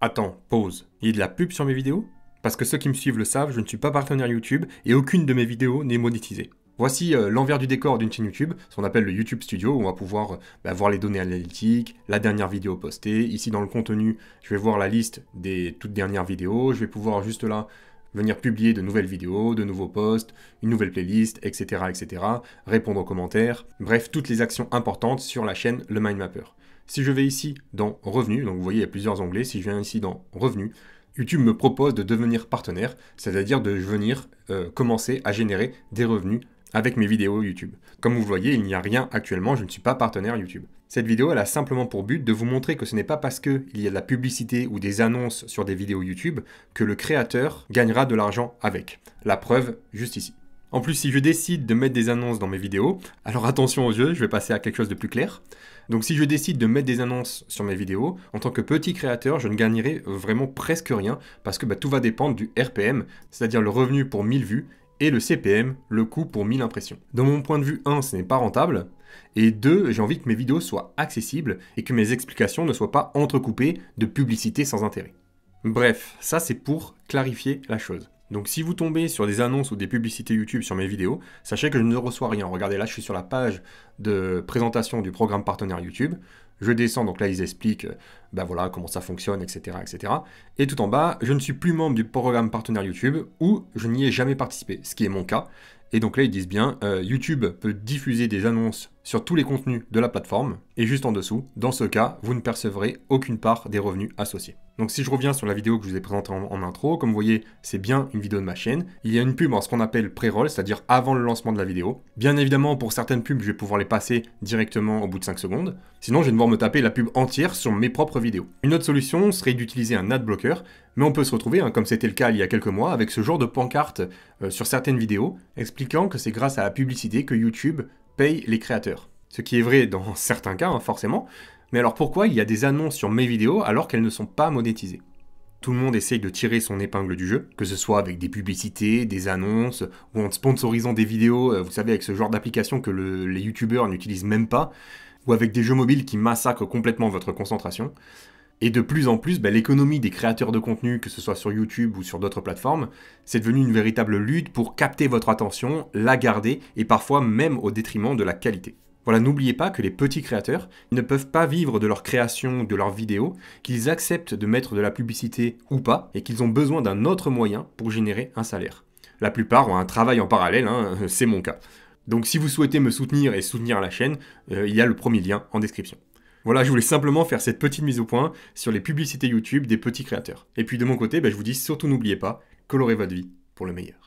Attends, pause. Il y a de la pub sur mes vidéos Parce que ceux qui me suivent le savent, je ne suis pas partenaire YouTube et aucune de mes vidéos n'est monétisée. Voici euh, l'envers du décor d'une chaîne YouTube, ce qu'on appelle le YouTube Studio, où on va pouvoir euh, bah, voir les données analytiques, la dernière vidéo postée. Ici, dans le contenu, je vais voir la liste des toutes dernières vidéos. Je vais pouvoir juste là venir publier de nouvelles vidéos, de nouveaux posts, une nouvelle playlist, etc., etc., répondre aux commentaires, bref, toutes les actions importantes sur la chaîne Le Mind Mapper. Si je vais ici dans Revenus, donc vous voyez il y a plusieurs onglets, si je viens ici dans Revenus, YouTube me propose de devenir partenaire, c'est-à-dire de venir euh, commencer à générer des revenus avec mes vidéos YouTube. Comme vous voyez, il n'y a rien actuellement, je ne suis pas partenaire YouTube. Cette vidéo, elle a simplement pour but de vous montrer que ce n'est pas parce qu'il y a de la publicité ou des annonces sur des vidéos YouTube que le créateur gagnera de l'argent avec. La preuve, juste ici. En plus, si je décide de mettre des annonces dans mes vidéos, alors attention aux yeux, je vais passer à quelque chose de plus clair. Donc si je décide de mettre des annonces sur mes vidéos, en tant que petit créateur, je ne gagnerai vraiment presque rien parce que bah, tout va dépendre du RPM, c'est-à-dire le revenu pour 1000 vues et le CPM, le coût pour 1000 impressions. De mon point de vue, 1, ce n'est pas rentable. Et 2, j'ai envie que mes vidéos soient accessibles et que mes explications ne soient pas entrecoupées de publicités sans intérêt. Bref, ça c'est pour clarifier la chose. Donc si vous tombez sur des annonces ou des publicités YouTube sur mes vidéos, sachez que je ne reçois rien. Regardez là, je suis sur la page de présentation du programme partenaire YouTube. Je descends, donc là ils expliquent ben voilà, comment ça fonctionne, etc., etc. Et tout en bas, je ne suis plus membre du programme partenaire YouTube ou je n'y ai jamais participé, ce qui est mon cas. Et donc là, ils disent bien, euh, YouTube peut diffuser des annonces sur tous les contenus de la plateforme, et juste en dessous, dans ce cas, vous ne percevrez aucune part des revenus associés. Donc si je reviens sur la vidéo que je vous ai présentée en, intro, comme vous voyez, c'est bien une vidéo de ma chaîne. Il y a une pub en ce qu'on appelle pré-roll, c'est-à-dire avant le lancement de la vidéo. Bien évidemment, pour certaines pubs, je vais pouvoir les passer directement au bout de 5 secondes. Sinon, je vais devoir me taper la pub entière sur mes propres vidéos. Une autre solution serait d'utiliser un ad blocker, mais on peut se retrouver, hein, comme c'était le cas il y a quelques mois, avec ce genre de pancarte euh, sur certaines vidéos, expliquant que c'est grâce à la publicité que YouTube paye les créateurs. Ce qui est vrai dans certains cas, hein, forcément. Mais alors pourquoi il y a des annonces sur mes vidéos alors qu'elles ne sont pas monétisées tout le monde essaye de tirer son épingle du jeu, que ce soit avec des publicités, des annonces, ou en sponsorisant des vidéos, euh, vous savez, avec ce genre d'application que les youtubeurs n'utilisent même pas, ou avec des jeux mobiles qui massacrent complètement votre concentration. Et de plus en plus, bah, l'économie des créateurs de contenu, que ce soit sur YouTube ou sur d'autres plateformes, c'est devenu une véritable lutte pour capter votre attention, la garder, et parfois même au détriment de la qualité. Voilà, n'oubliez pas que les petits créateurs ne peuvent pas vivre de leur création, de leurs vidéos, qu'ils acceptent de mettre de la publicité ou pas, et qu'ils ont besoin d'un autre moyen pour générer un salaire. La plupart ont un travail en parallèle, hein, c'est mon cas. Donc si vous souhaitez me soutenir et soutenir la chaîne, euh, il y a le premier lien en description. Voilà, je voulais simplement faire cette petite mise au point sur les publicités YouTube des petits créateurs. Et puis de mon côté, bah, je vous dis surtout n'oubliez pas, colorez votre vie pour le meilleur.